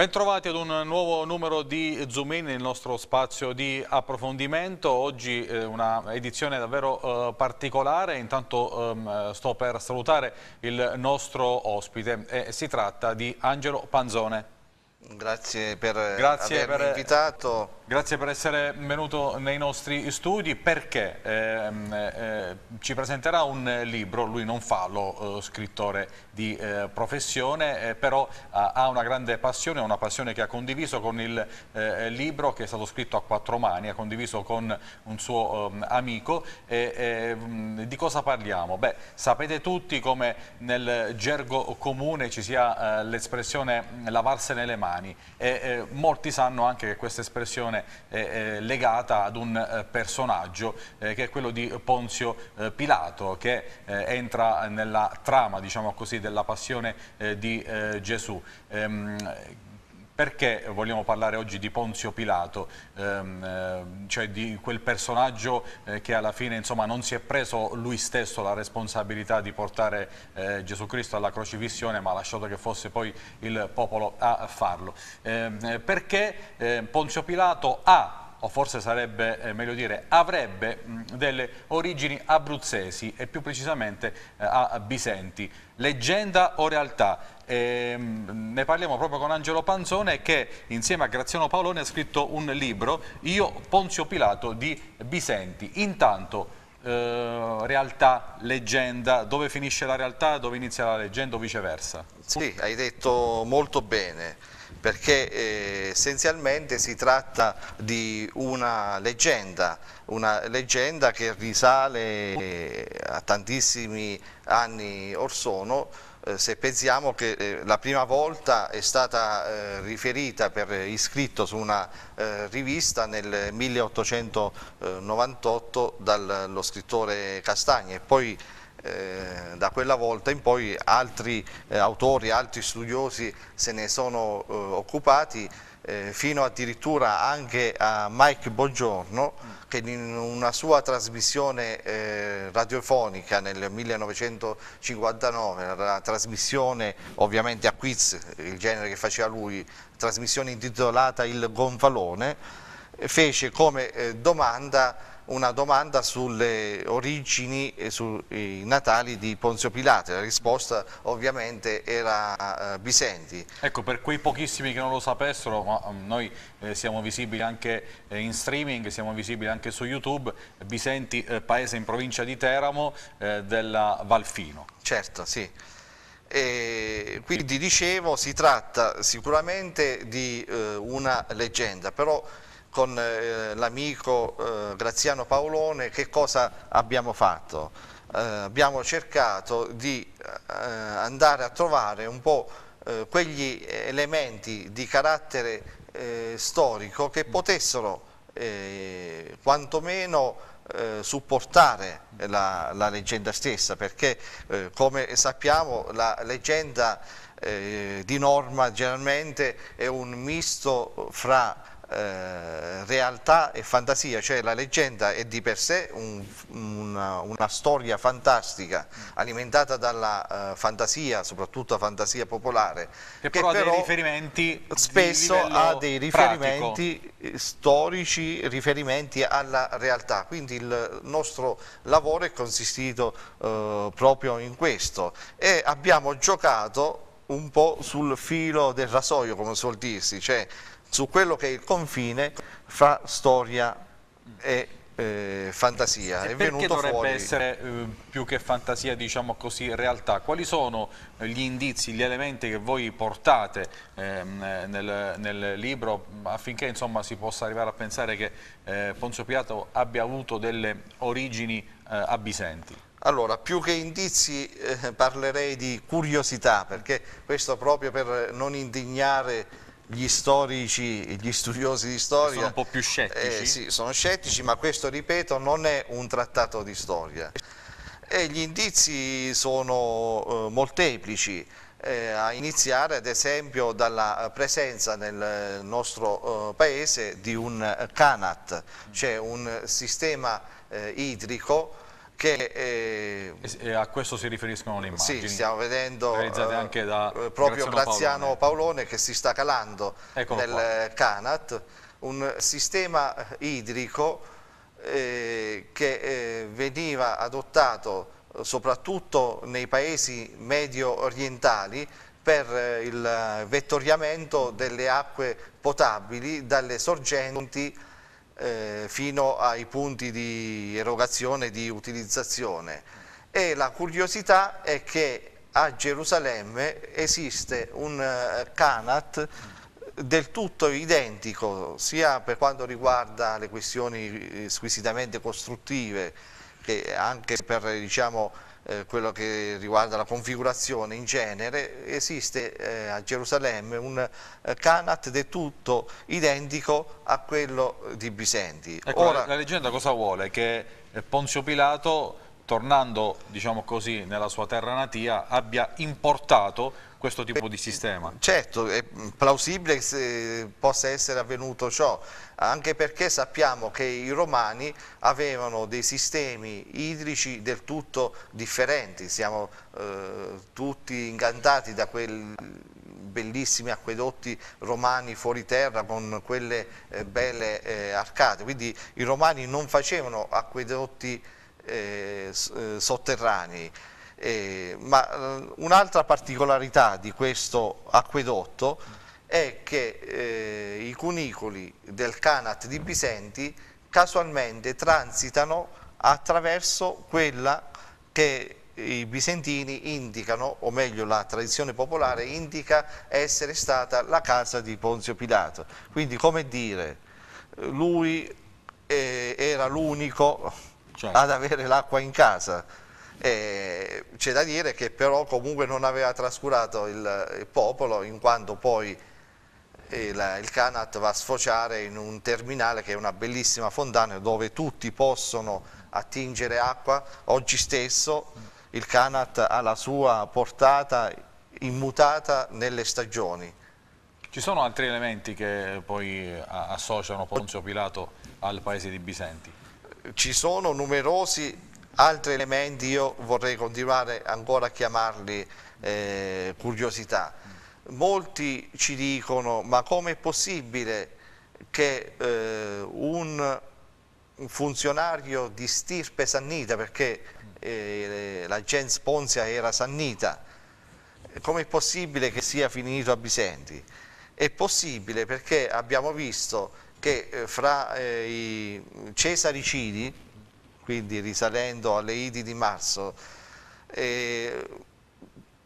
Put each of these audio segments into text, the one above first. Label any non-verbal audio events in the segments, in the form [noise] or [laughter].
Bentrovati ad un nuovo numero di Zoom In nel nostro spazio di approfondimento. Oggi eh, una edizione davvero eh, particolare. Intanto ehm, sto per salutare il nostro ospite e si tratta di Angelo Panzone. Grazie per grazie avermi per, invitato. Grazie per essere venuto nei nostri studi perché eh, eh, ci presenterà un libro, lui non fa lo eh, scrittore di eh, professione, eh, però ha una grande passione, una passione che ha condiviso con il eh, libro che è stato scritto a quattro mani, ha condiviso con un suo ehm, amico. Mm, di cosa parliamo? Beh, sapete tutti come nel gergo comune ci sia l'espressione lavarsene le mani romani e eh, molti sanno anche che questa espressione è, è legata ad un eh, personaggio eh, che è quello di Ponzio eh, Pilato che eh, entra nella trama diciamo così, della passione eh, di Gesù. Ehm, perché vogliamo parlare oggi di Ponzio Pilato, ehm, ehm, cioè di quel personaggio eh, che alla fine insomma, non si è preso lui stesso la responsabilità di portare eh, Gesù Cristo alla crocifissione ma ha lasciato che fosse poi il popolo a farlo. Ehm, eh, perché eh, Ponzio Pilato ha o forse sarebbe eh, meglio dire avrebbe mh, delle origini abruzzesi e più precisamente eh, a Bisenti. Leggenda o realtà? E, ehm, mh, ne parliamo proprio con Angelo Panzone che insieme a Graziano Paolone ha scritto un libro, Io Ponzio Pilato di Bisenti. Intanto Uh, realtà, leggenda, dove finisce la realtà, dove inizia la leggenda o viceversa. Sì, hai detto molto bene perché eh, essenzialmente si tratta di una leggenda, una leggenda che risale eh, a tantissimi anni or sono, eh, se pensiamo che la prima volta è stata riferita per iscritto su una rivista nel 1898 dallo scrittore Castagna e poi eh, da quella volta in poi altri eh, autori, altri studiosi se ne sono eh, occupati eh, fino addirittura anche a Mike Bongiorno che in una sua trasmissione eh, radiofonica nel 1959, la trasmissione ovviamente a quiz, il genere che faceva lui, trasmissione intitolata Il Gonfalone, fece come domanda una domanda sulle origini e sui natali di Ponzio Pilate, la risposta ovviamente era eh, Bisenti. Ecco, per quei pochissimi che non lo sapessero, ma mm, noi eh, siamo visibili anche eh, in streaming, siamo visibili anche su YouTube, Bisenti, eh, paese in provincia di Teramo, eh, della Valfino. Certo, sì. E quindi dicevo, si tratta sicuramente di eh, una leggenda, però con eh, l'amico eh, Graziano Paolone che cosa abbiamo fatto? Eh, abbiamo cercato di eh, andare a trovare un po' eh, quegli elementi di carattere eh, storico che mm. potessero quantomeno supportare la, la, leggenda stessa perché come sappiamo la leggenda eh, di norma generalmente è un misto fra eh, realtà e fantasia, cioè la leggenda è di per sé un, una, una, storia fantastica alimentata dalla uh, fantasia, soprattutto fantasia popolare, che, che però, però spesso ha dei riferimenti pratico. storici, riferimenti alla realtà, quindi il nostro lavoro è consistito uh, proprio in questo e abbiamo giocato un po' sul filo del rasoio, come suol dirsi, cioè su quello che è il confine fra storia e eh, fantasia. E è venuto dovrebbe fuori... essere eh, più che fantasia, diciamo così, realtà? Quali sono gli indizi, gli elementi che voi portate eh, nel, nel, libro affinché insomma, si possa arrivare a pensare che eh, Ponzio Pilato abbia avuto delle origini eh, abisenti? Allora, più che indizi eh, parlerei di curiosità, perché questo proprio per non indignare gli storici, gli studiosi di storia... Sono un po' più scettici. Eh, sì, sono scettici, ma questo, ripeto, non è un trattato di storia. E gli indizi sono eh, molteplici, eh, a iniziare ad esempio dalla presenza nel nostro eh, paese di un canat, eh, cioè un sistema eh, idrico che, eh, e a questo si riferiscono le immagini. Sì, stiamo vedendo realizzate eh, anche da eh, proprio Graziano, Paolone. Paolone. che si sta calando Eccolo nel qua. Canat, un sistema idrico eh, che eh, veniva adottato eh, soprattutto nei paesi medio orientali per il vettoriamento delle acque potabili dalle sorgenti eh, fino ai punti di erogazione e di utilizzazione. E la curiosità è che a Gerusalemme esiste un eh, Kanat del tutto identico sia per quanto riguarda le questioni eh, squisitamente costruttive che anche per diciamo, eh, quello che riguarda la configurazione in genere, esiste eh, a Gerusalemme un eh, canat del tutto identico a quello di Bisenti. Ecco, Ora, la, la leggenda cosa vuole? Che Ponzio Pilato tornando diciamo così, nella sua terra natia, abbia importato questo tipo di sistema. Certo, è plausibile che possa essere avvenuto ciò, anche perché sappiamo che i romani avevano dei sistemi idrici del tutto differenti, siamo eh, tutti incantati da quel bellissimi acquedotti romani fuori terra con quelle eh, belle eh, arcate, quindi i romani non facevano acquedotti eh, eh, sotterranei. Eh, ma eh, un'altra particolarità di questo acquedotto è che eh, i cunicoli del Canat di Bisenti casualmente transitano attraverso quella che i bisentini indicano, o meglio la tradizione popolare indica essere stata la casa di Ponzio Pilato. Quindi come dire, lui eh, era l'unico certo. ad avere l'acqua in casa. C'è da dire che però comunque non aveva trascurato il, il popolo in quanto poi il, il, Canat va a sfociare in un terminale che è una bellissima fontana dove tutti possono attingere acqua. Oggi stesso il Canat ha la sua portata immutata nelle stagioni. Ci sono altri elementi che poi associano Ponzio Pilato al paese di Bisenti? ci sono numerosi altri elementi, io vorrei continuare ancora a chiamarli eh, curiosità. Molti ci dicono ma come è possibile che eh, un funzionario di stirpe sannita, perché eh, la gens Ponzia era sannita, com'è possibile che sia finito a Bisenti? È possibile perché abbiamo visto che eh, fra eh, i cesaricidi, quindi risalendo alle Idi di marzo, eh,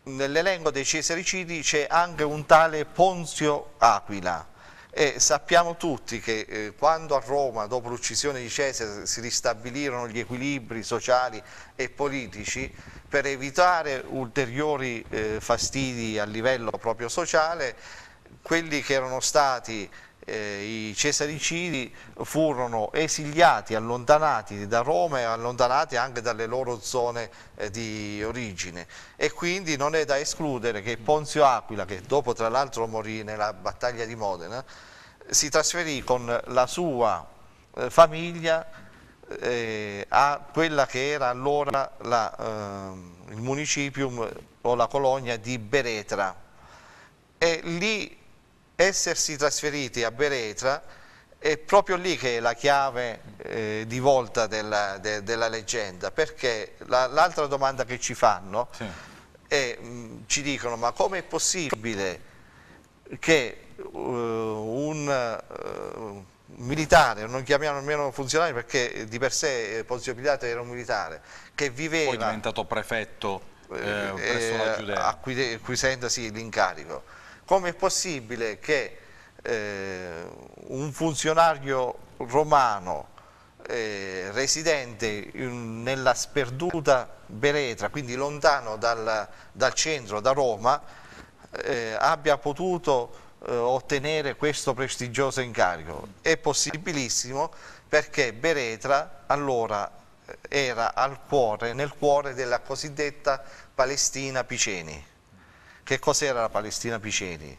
nell'elenco dei cesaricidi c'è anche un tale Ponzio Aquila e sappiamo tutti che eh, quando a Roma dopo l'uccisione di Cesare si ristabilirono gli equilibri sociali e politici per evitare ulteriori eh, fastidi a livello proprio sociale quelli che erano stati eh, i Cesarecidi furono esiliati, allontanati da Roma e allontanati anche dalle loro zone eh, di origine e quindi non è da escludere che Ponzio Aquila, che dopo tra l'altro morì nella battaglia di Modena, si trasferì con la sua eh, famiglia eh, a quella che era allora la, ehm, il municipium o la colonia di Beretra e lì essersi trasferiti a Beretra è proprio lì che è la chiave eh, di volta della, de, della leggenda, perché l'altra la, domanda che ci fanno sì. è, mh, ci dicono ma come è possibile che uh, un uh, militare, non chiamiamo nemmeno funzionario perché di per sé eh, Ponzio Pilato era un militare, che viveva... Poi è diventato prefetto eh, presso eh, la Giudea. Acquisendo l'incarico come è possibile che eh, un funzionario romano eh, residente in, nella sperduta Beretra, quindi lontano dal, dal centro, da Roma, eh, abbia potuto eh, ottenere questo prestigioso incarico? È possibilissimo perché Beretra allora eh, era al cuore, nel cuore della cosiddetta Palestina Piceni. Che cos'era la Palestina Piceni?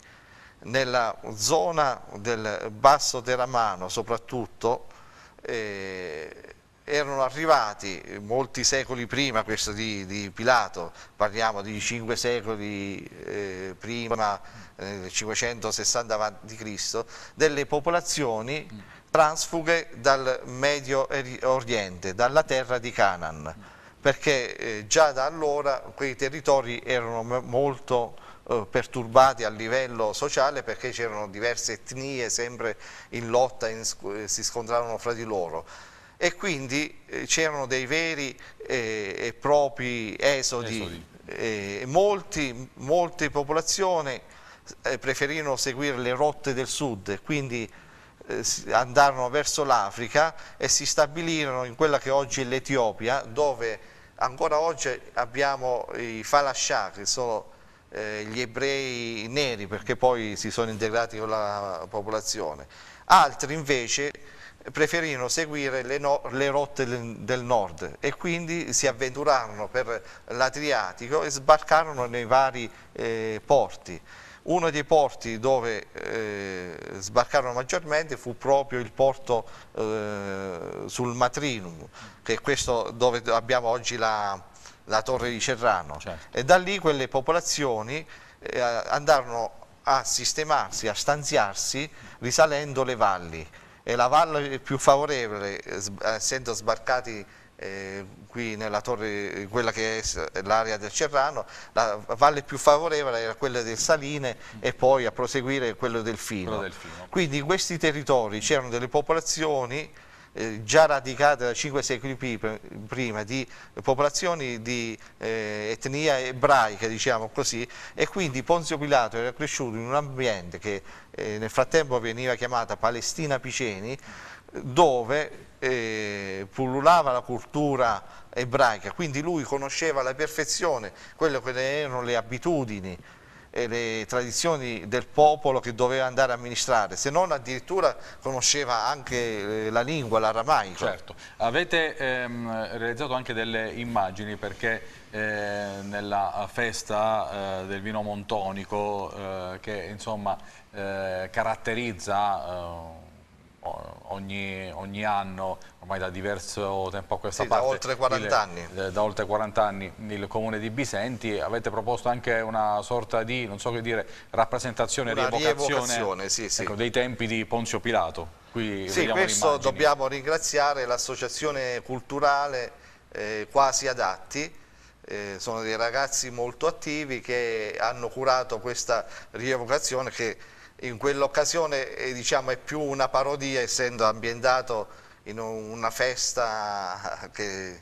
Nella zona del Basso Teramano soprattutto eh, erano arrivati molti secoli prima questo di, di Pilato, parliamo di cinque secoli eh, prima, eh, 560 a.C., delle popolazioni mm. transfughe dal Medio Oriente, dalla terra di Canaan perché eh, già da allora quei territori erano molto eh, perturbati a livello sociale perché c'erano diverse etnie sempre in lotta, in, eh, si scontravano fra di loro e quindi c'erano dei veri e propri esodi, esodi. E molti, molte popolazioni preferirono seguire le rotte del sud quindi andarono verso l'Africa e si stabilirono in quella che oggi è l'Etiopia dove ancora oggi abbiamo i falascià che sono eh, gli ebrei neri perché poi si sono integrati con la popolazione, altri invece preferirono seguire le, no le rotte del nord e quindi si avventurarono per l'Adriatico e sbarcarono nei vari eh, porti. Uno dei porti dove eh, sbarcarono maggiormente fu proprio il porto eh, sul Matrinum, che è questo dove abbiamo oggi la, la torre di Cerrano. Certo. E da lì quelle popolazioni eh, andarono a sistemarsi, a stanziarsi risalendo le valli. E la valle più favorevole, eh, essendo sbarcati eh, qui nella torre, eh, quella che è eh, l'area del Cerrano, la valle più favorevole era quella del Saline e poi a proseguire quello del Fino. Quello del Fino. Quindi in questi territori c'erano delle popolazioni eh, già radicate da 5 secoli prima di popolazioni di eh, etnia ebraica diciamo così e quindi Ponzio Pilato era cresciuto in un ambiente che eh, nel frattempo veniva chiamata Palestina Piceni dove eh, pullulava la cultura ebraica, quindi lui conosceva alla perfezione quelle che erano le abitudini e le tradizioni del popolo che doveva andare a amministrare, se non addirittura conosceva anche eh, la lingua, l'aramaico. Certo, avete ehm, realizzato anche delle immagini perché eh, nella festa eh, del vino montonico eh, che insomma eh, caratterizza eh, ogni, ogni, anno, ormai da diverso tempo a questa sì, parte, da oltre 40 il, anni, da, da oltre 40 anni il comune di Bisenti, avete proposto anche una sorta di, non so che dire, rappresentazione, una rievocazione, sì, sì. Ecco, dei tempi di Ponzio Pilato. Qui sì, questo dobbiamo ringraziare l'associazione culturale eh, Quasi Adatti, eh, sono dei ragazzi molto attivi che hanno curato questa rievocazione che in quell'occasione è, eh, diciamo, è più una parodia essendo ambientato in una festa che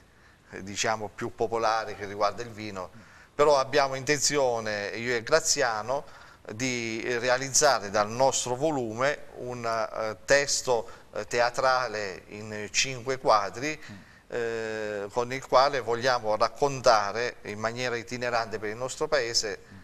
diciamo più popolare che riguarda il vino però abbiamo intenzione io e Graziano di realizzare dal nostro volume un eh, testo eh, teatrale in cinque quadri eh, con il quale vogliamo raccontare in maniera itinerante per il nostro paese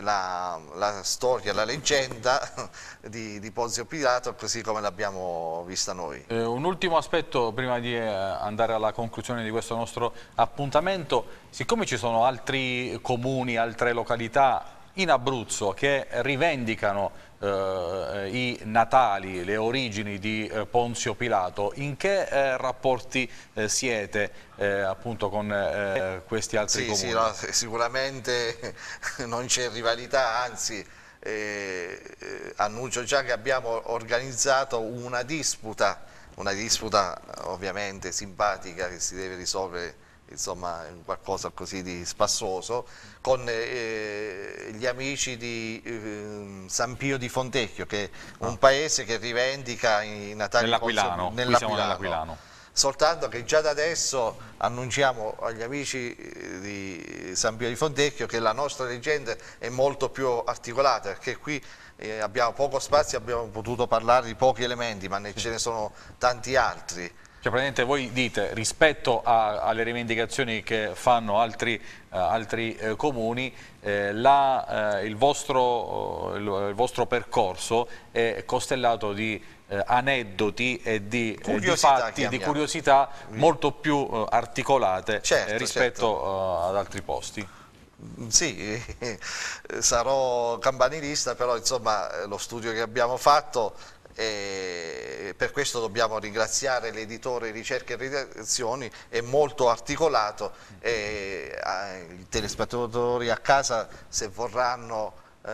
la, la, storia, la leggenda [laughs] di, di Ponzio Pilato così come l'abbiamo vista noi. Eh, un ultimo aspetto prima di eh, andare alla conclusione di questo nostro appuntamento, siccome ci sono altri comuni, altre località in Abruzzo che rivendicano eh, i natali, le origini di eh, Ponzio Pilato, in che eh, rapporti eh, siete eh, appunto con eh, questi altri sì, comuni? Sì, no, [laughs] sicuramente non c'è rivalità, anzi annuncio già che abbiamo organizzato una disputa, una disputa ovviamente simpatica che si deve risolvere insomma qualcosa così di spassoso, con eh, eh gli amici di eh, San Pio di Fontecchio, che è ah. un paese che rivendica i Natali nell'Aquilano, nell'Aquilano. Soltanto che già da adesso annunciamo agli amici eh, di San Pio di Fontecchio che la nostra leggenda è molto più articolata, perché qui eh, abbiamo poco spazio, abbiamo potuto parlare di pochi elementi, ma ne ce ne sono tanti altri. Cioè, praticamente voi dite rispetto a, alle rivendicazioni che fanno altri, eh, altri eh, comuni, eh, la, eh, il, vostro, eh, il, vostro, percorso è costellato di eh, aneddoti e di, curiosità, di fatti, di curiosità molto più articolate certo, rispetto certo. ad altri posti. Mm, sì, [laughs] sarò campanilista, però insomma, lo studio che abbiamo fatto e per questo dobbiamo ringraziare l'editore Ricerche e Redazioni, è molto articolato e ah, i telespettatori a casa se vorranno eh,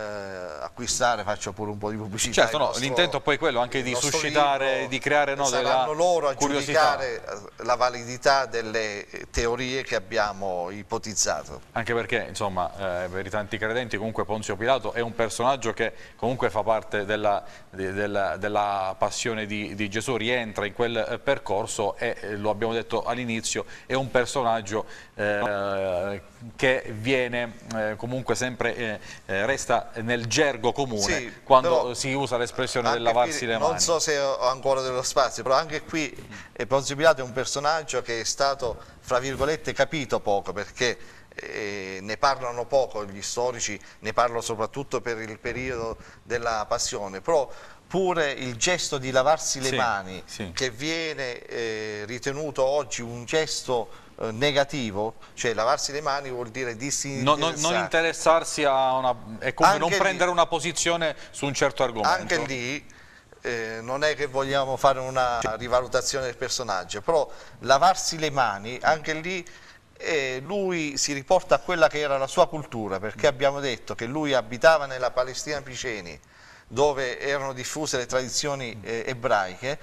acquistare, faccio pure un po' di pubblicità. Certo, no, l'intento poi è quello anche di suscitare, libro, di creare no, della loro a curiosità. giudicare eh, la validità delle eh, teorie che abbiamo ipotizzato. Anche perché, insomma, eh, per i tanti credenti comunque Ponzio Pilato è un personaggio che comunque fa parte della, della, della passione di, di, Gesù, rientra in quel eh, percorso e lo abbiamo detto all'inizio, è un personaggio eh, che viene comunque sempre, resta questa nel gergo comune sì, quando si usa l'espressione del lavarsi qui, le mani. Non so se ho ancora dello spazio, però anche qui è Pilato un personaggio che è stato, fra virgolette, capito poco perché eh, ne parlano poco gli storici, ne parlo soprattutto per il periodo della passione, però pure il gesto di lavarsi le sì, mani sì. che viene eh, ritenuto oggi un gesto eh, negativo, cioè lavarsi le mani vuol dire disinteressarsi. No, no, non interessarsi a una... è come anche non lì, prendere una posizione su un certo argomento. Anche lì eh, non è che vogliamo fare una rivalutazione del personaggio, però lavarsi le mani, anche lì eh, lui si riporta a quella che era la sua cultura, perché abbiamo detto che lui abitava nella Palestina Piceni, dove erano diffuse le tradizioni eh, ebraiche,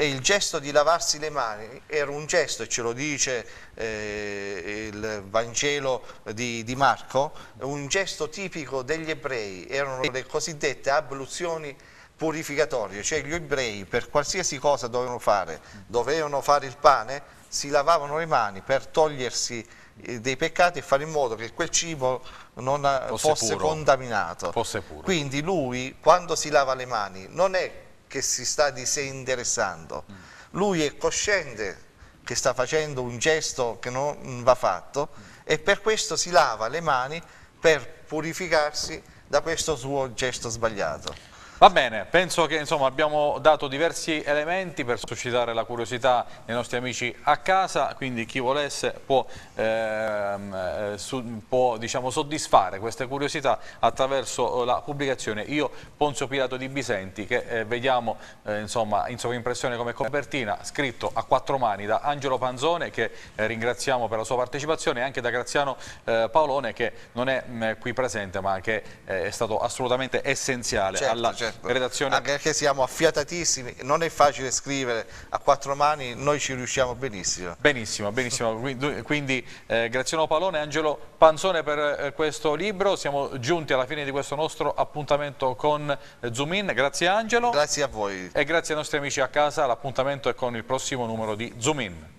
e il gesto di lavarsi le mani era un gesto, e ce lo dice eh, il Vangelo di, di, Marco, un gesto tipico degli ebrei, erano le cosiddette abluzioni purificatorie, cioè gli ebrei per qualsiasi cosa dovevano fare, dovevano fare il pane, si lavavano le mani per togliersi eh, dei peccati e fare in modo che quel cibo non eh, fosse, fosse puro. contaminato. Fosse Quindi lui quando si lava le mani non è che si sta di sé interessando. Lui è cosciente che sta facendo un gesto che non va fatto e per questo si lava le mani per purificarsi da questo suo gesto sbagliato. Va bene, penso che insomma, abbiamo dato diversi elementi per suscitare la curiosità dei nostri amici a casa, quindi chi volesse può, ehm, eh, su, può diciamo, soddisfare queste curiosità attraverso eh, la pubblicazione Io Ponzio Pilato di Bisenti che eh, vediamo eh, insomma, in sovrimpressione come copertina, scritto a quattro mani da Angelo Panzone che eh, ringraziamo per la sua partecipazione e anche da Graziano eh, Paolone che non è mh, mm, qui presente ma che è stato assolutamente essenziale certo, alla certo certo. redazione. Anche perché siamo affiatatissimi, non è facile scrivere a quattro mani, noi ci riusciamo benissimo. Benissimo, benissimo. Quindi eh, Graziano Palone, Angelo Panzone per eh, questo libro, siamo giunti alla fine di questo nostro appuntamento con eh, Zoom In, grazie Angelo. Grazie a voi. E grazie ai nostri amici a casa, l'appuntamento è con il prossimo numero di Zoom In.